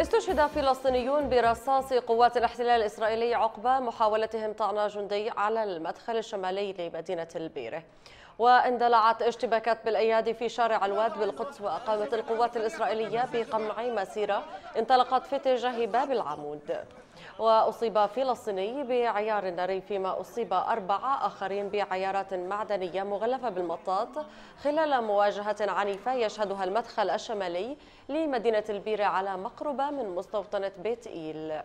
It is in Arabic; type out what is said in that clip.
استشهد فلسطينيون برصاص قوات الاحتلال الإسرائيلي عقب محاولتهم طعن جندي على المدخل الشمالي لمدينة البيرة واندلعت اشتباكات بالأيادي في شارع الواد بالقدس وأقامت القوات الإسرائيلية بقمع مسيرة انطلقت في اتجاه باب العمود وأصيب فلسطيني بعيار ناري فيما أصيب أربعة آخرين بعيارات معدنية مغلفة بالمطاط خلال مواجهة عنيفة يشهدها المدخل الشمالي لمدينة البيرة على مقربة من مستوطنة بيت إيل